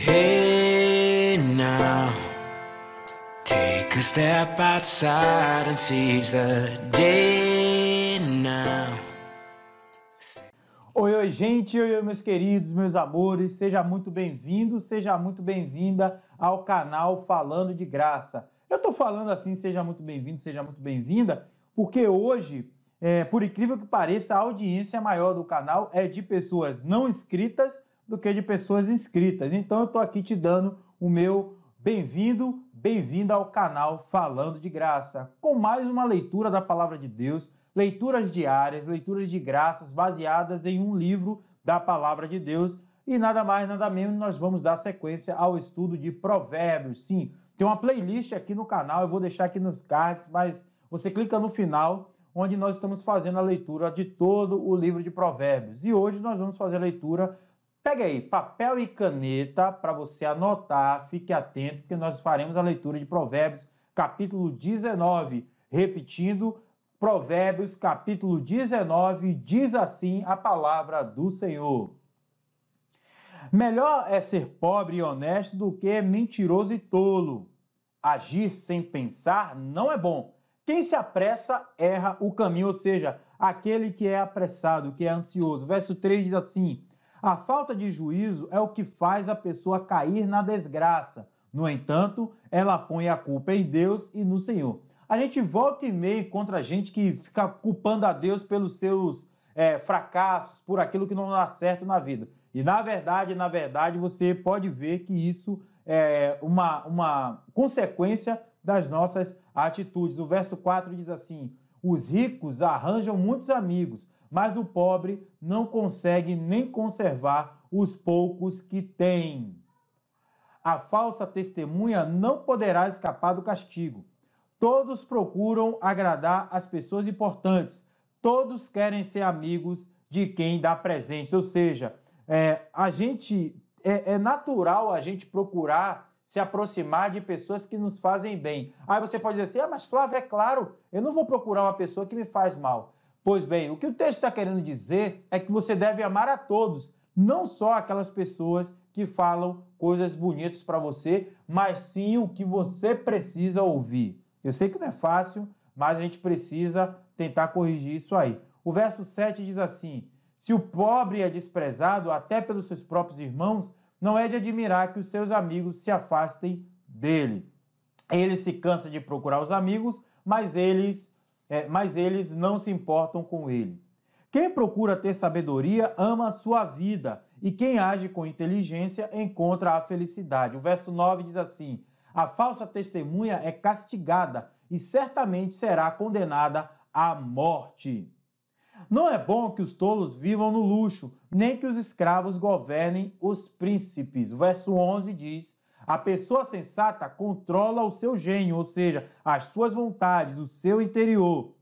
Hey now, take a step outside and seize the day now. Oi, oi, gente, oi, oi, meus queridos, meus amores, seja muito bem-vindo, seja muito bem-vinda ao canal Falando de Graça. Eu tô falando assim, seja muito bem-vindo, seja muito bem-vinda, porque hoje, é, por incrível que pareça, a audiência maior do canal é de pessoas não inscritas do que de pessoas inscritas. Então eu estou aqui te dando o meu bem-vindo, bem-vinda ao canal Falando de Graça, com mais uma leitura da Palavra de Deus, leituras diárias, leituras de graças baseadas em um livro da Palavra de Deus. E nada mais, nada menos, nós vamos dar sequência ao estudo de Provérbios. Sim, tem uma playlist aqui no canal, eu vou deixar aqui nos cards, mas você clica no final, onde nós estamos fazendo a leitura de todo o livro de Provérbios. E hoje nós vamos fazer a leitura Pega aí papel e caneta para você anotar, fique atento, porque nós faremos a leitura de Provérbios, capítulo 19. Repetindo, Provérbios, capítulo 19, diz assim a palavra do Senhor. Melhor é ser pobre e honesto do que mentiroso e tolo. Agir sem pensar não é bom. Quem se apressa erra o caminho, ou seja, aquele que é apressado, que é ansioso. Verso 3 diz assim: a falta de juízo é o que faz a pessoa cair na desgraça. No entanto, ela põe a culpa em Deus e no Senhor. A gente volta e meia contra a gente que fica culpando a Deus pelos seus é, fracassos, por aquilo que não dá certo na vida. E na verdade, na verdade, você pode ver que isso é uma, uma consequência das nossas atitudes. O verso 4 diz assim: Os ricos arranjam muitos amigos, mas o pobre não consegue nem conservar os poucos que tem. A falsa testemunha não poderá escapar do castigo. Todos procuram agradar as pessoas importantes. Todos querem ser amigos de quem dá presentes. Ou seja, é, a gente é, é natural a gente procurar se aproximar de pessoas que nos fazem bem. Aí você pode dizer assim, ah, mas Flávio, é claro, eu não vou procurar uma pessoa que me faz mal. Pois bem, o que o texto está querendo dizer é que você deve amar a todos, não só aquelas pessoas que falam coisas bonitas para você, mas sim o que você precisa ouvir. Eu sei que não é fácil, mas a gente precisa tentar corrigir isso aí. O verso 7 diz assim: Se o pobre é desprezado até pelos seus próprios irmãos, não é de admirar que os seus amigos se afastem dele. Ele se cansa de procurar os amigos, mas eles é, mas eles não se importam com ele. Quem procura ter sabedoria ama a sua vida, e quem age com inteligência encontra a felicidade. O verso 9 diz assim: A falsa testemunha é castigada e certamente será condenada à morte. Não é bom que os tolos vivam no luxo, nem que os escravos governem os príncipes. O verso 11 diz: a pessoa sensata controla o seu gênio, ou seja, as suas vontades, o seu interior.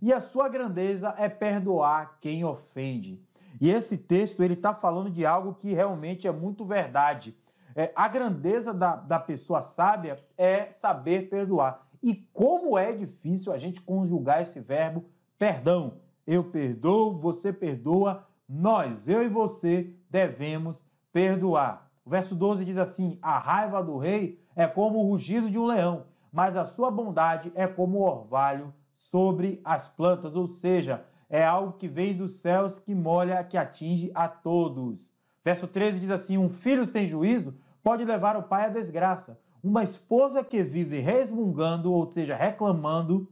E a sua grandeza é perdoar quem ofende. E esse texto ele está falando de algo que realmente é muito verdade. É, a grandeza da, da pessoa sábia é saber perdoar. E como é difícil a gente conjugar esse verbo perdão. Eu perdoo, você perdoa, nós, eu e você, devemos perdoar. O verso 12 diz assim: A raiva do rei é como o rugido de um leão, mas a sua bondade é como o orvalho sobre as plantas, ou seja, é algo que vem dos céus, que molha, que atinge a todos. Verso 13 diz assim: Um filho sem juízo pode levar o pai à desgraça. Uma esposa que vive resmungando, ou seja, reclamando,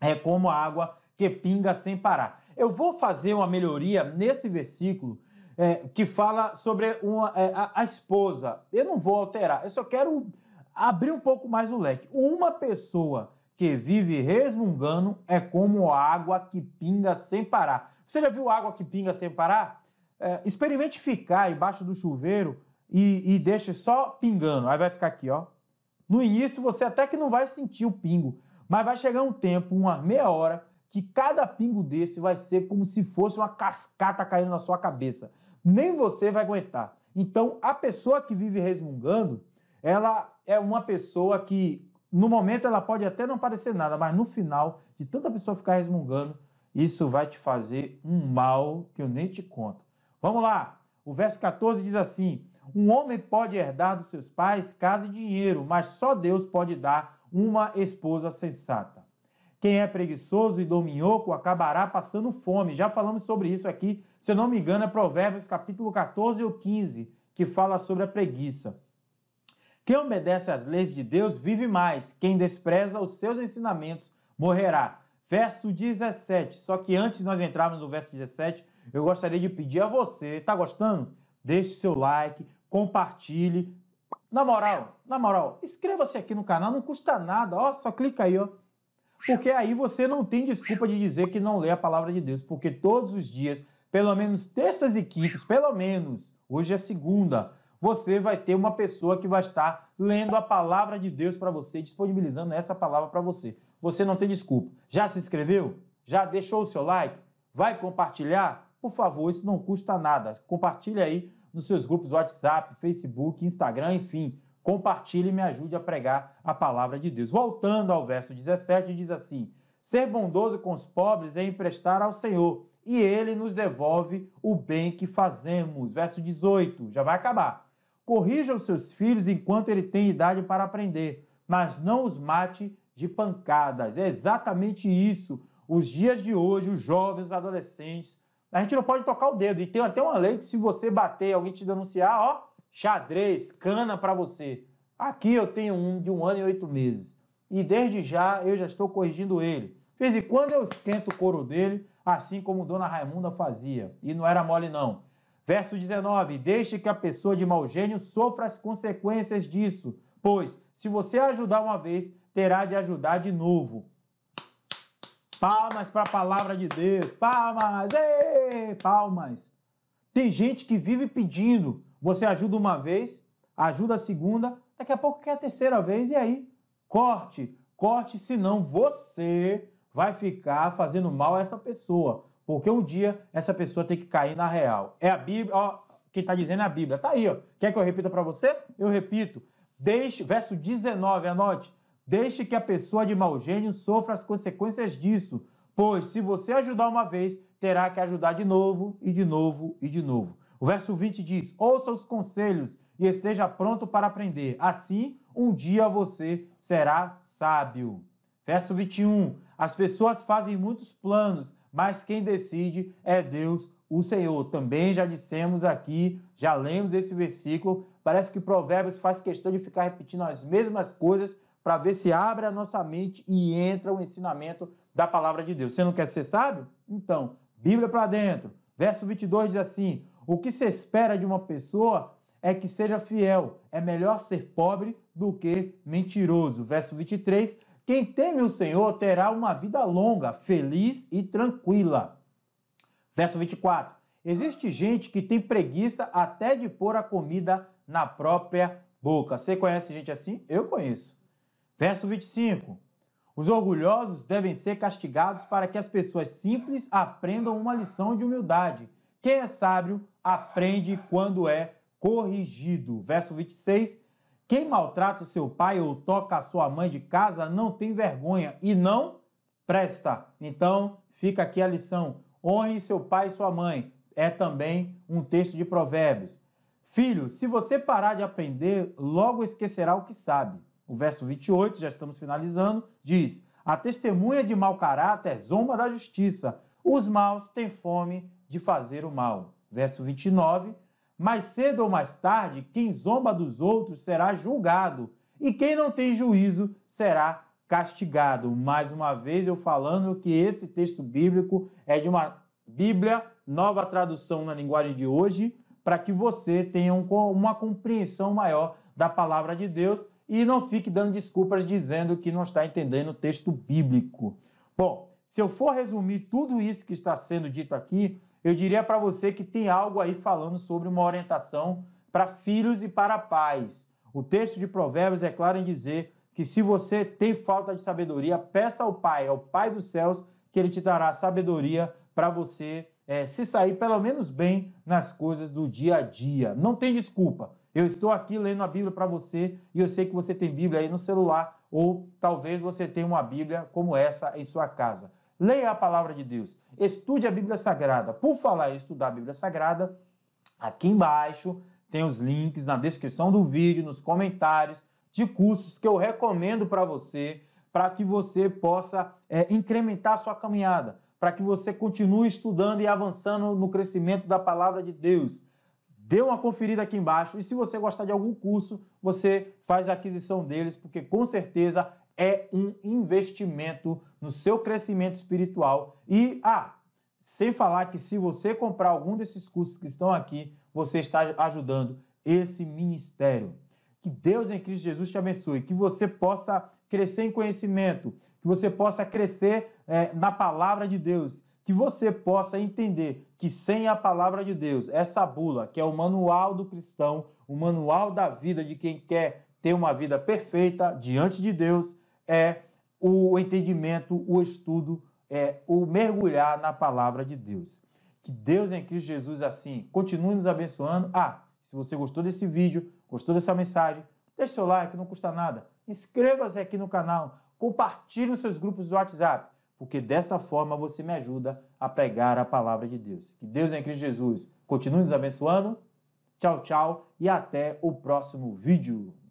é como a água que pinga sem parar. Eu vou fazer uma melhoria nesse versículo é, que fala sobre uma, é, a, a, esposa. Eu não vou alterar, eu só quero abrir um pouco mais o leque. Uma pessoa que vive resmungando é como água que pinga sem parar. Você já viu água que pinga sem parar? É, experimente ficar embaixo do chuveiro e, e deixe só pingando. Aí vai ficar aqui, ó. No início você até que não vai sentir o pingo, mas vai chegar um tempo, uma meia hora, que cada pingo desse vai ser como se fosse uma cascata caindo na sua cabeça nem você vai aguentar. Então, a pessoa que vive resmungando, ela é uma pessoa que, no momento, ela pode até não parecer nada, mas no final, de tanta pessoa ficar resmungando, isso vai te fazer um mal que eu nem te conto. Vamos lá! O verso 14 diz assim: Um homem pode herdar dos seus pais casa e dinheiro, mas só Deus pode dar uma esposa sensata. Quem é preguiçoso e dorminhoco acabará passando fome. Já falamos sobre isso aqui, se eu não me engano, é Provérbios capítulo 14 ou 15, que fala sobre a preguiça. Quem obedece às leis de Deus vive mais, quem despreza os seus ensinamentos morrerá. Verso 17. Só que antes de nós entrarmos no verso 17, eu gostaria de pedir a você, tá gostando? Deixe seu like, compartilhe. Na moral, na moral, inscreva-se aqui no canal, não custa nada, ó, só clica aí, ó porque aí você não tem desculpa de dizer que não lê a palavra de Deus, porque todos os dias, pelo menos terças e quintas, pelo menos, hoje é segunda, você vai ter uma pessoa que vai estar lendo a palavra de Deus para você, disponibilizando essa palavra para você. Você não tem desculpa. Já se inscreveu? Já deixou o seu like? Vai compartilhar? Por favor, isso não custa nada. Compartilha aí nos seus grupos do WhatsApp, Facebook, Instagram, enfim compartilhe e me ajude a pregar a palavra de Deus. Voltando ao verso 17, diz assim: Ser bondoso com os pobres é emprestar ao Senhor, e ele nos devolve o bem que fazemos. Verso 18, já vai acabar. Corrija os seus filhos enquanto ele tem idade para aprender, mas não os mate de pancadas. É exatamente isso. Os dias de hoje, os jovens, os adolescentes, a gente não pode tocar o dedo. E tem até uma lei que se você bater, alguém te denunciar, ó, xadrez, cana para você. Aqui eu tenho um de um ano e oito meses. E desde já eu já estou corrigindo ele. De vez em quando eu esquento o couro dele, assim como Dona Raimunda fazia. E não era mole, não. Verso 19: Deixe que a pessoa de mau gênio sofra as consequências disso, pois se você ajudar uma vez, terá de ajudar de novo. Palmas para a palavra de Deus, palmas, Ei, palmas. Tem gente que vive pedindo, você ajuda uma vez, ajuda a segunda, daqui a pouco quer a terceira vez e aí corte, corte, senão você vai ficar fazendo mal a essa pessoa, porque um dia essa pessoa tem que cair na real. É a Bíblia, ó, quem está dizendo é a Bíblia. Tá aí, ó. Quer que eu repita para você? Eu repito. Deixe, verso 19, anote. Deixe que a pessoa de mau gênio sofra as consequências disso, pois se você ajudar uma vez, terá que ajudar de novo e de novo e de novo verso 20 diz: Ouça os conselhos e esteja pronto para aprender. Assim, um dia você será sábio. Verso 21. As pessoas fazem muitos planos, mas quem decide é Deus, o Senhor. Também já dissemos aqui, já lemos esse versículo. Parece que Provérbios faz questão de ficar repetindo as mesmas coisas para ver se abre a nossa mente e entra o ensinamento da palavra de Deus. Você não quer ser sábio? Então, Bíblia para dentro. Verso 22 diz assim: o que se espera de uma pessoa é que seja fiel. É melhor ser pobre do que mentiroso. Verso 23. Quem teme o Senhor terá uma vida longa, feliz e tranquila. Verso 24. Existe gente que tem preguiça até de pôr a comida na própria boca. Você conhece gente assim? Eu conheço. Verso 25. Os orgulhosos devem ser castigados para que as pessoas simples aprendam uma lição de humildade. Quem é sábio aprende quando é corrigido. Verso 26. Quem maltrata o seu pai ou toca a sua mãe de casa não tem vergonha e não presta. Então, fica aqui a lição. Honre seu pai e sua mãe. É também um texto de Provérbios. Filho, se você parar de aprender, logo esquecerá o que sabe. O verso 28, já estamos finalizando, diz: A testemunha de mau caráter zomba da justiça. Os maus têm fome de fazer o mal. Verso 29. Mais cedo ou mais tarde, quem zomba dos outros será julgado, e quem não tem juízo será castigado. Mais uma vez, eu falando que esse texto bíblico é de uma Bíblia, nova tradução na linguagem de hoje, para que você tenha uma compreensão maior da palavra de Deus e não fique dando desculpas dizendo que não está entendendo o texto bíblico. Bom, se eu for resumir tudo isso que está sendo dito aqui, eu diria para você que tem algo aí falando sobre uma orientação para filhos e para pais. O texto de Provérbios é claro em dizer que se você tem falta de sabedoria, peça ao Pai, ao Pai dos céus, que ele te dará sabedoria para você é, se sair pelo menos bem nas coisas do dia a dia. Não tem desculpa. Eu estou aqui lendo a Bíblia para você e eu sei que você tem Bíblia aí no celular ou talvez você tenha uma Bíblia como essa em sua casa. Leia a palavra de Deus, estude a Bíblia Sagrada. Por falar em estudar a Bíblia Sagrada, aqui embaixo tem os links na descrição do vídeo, nos comentários, de cursos que eu recomendo para você, para que você possa é, incrementar a sua caminhada, para que você continue estudando e avançando no crescimento da palavra de Deus. Dê uma conferida aqui embaixo e se você gostar de algum curso, você faz a aquisição deles, porque com certeza é um investimento no seu crescimento espiritual. E, ah, sem falar que se você comprar algum desses cursos que estão aqui, você está ajudando esse ministério. Que Deus em Cristo Jesus te abençoe, que você possa crescer em conhecimento, que você possa crescer é, na palavra de Deus, que você possa entender que sem a palavra de Deus, essa bula, que é o manual do cristão, o manual da vida de quem quer ter uma vida perfeita diante de Deus, é o entendimento, o estudo, é o mergulhar na palavra de Deus. Que Deus em Cristo Jesus assim continue nos abençoando. Ah, se você gostou desse vídeo, gostou dessa mensagem, deixe seu like, não custa nada. Inscreva-se aqui no canal, compartilhe nos seus grupos do WhatsApp, porque dessa forma você me ajuda a pregar a palavra de Deus. Que Deus em Cristo Jesus continue nos abençoando. Tchau, tchau e até o próximo vídeo.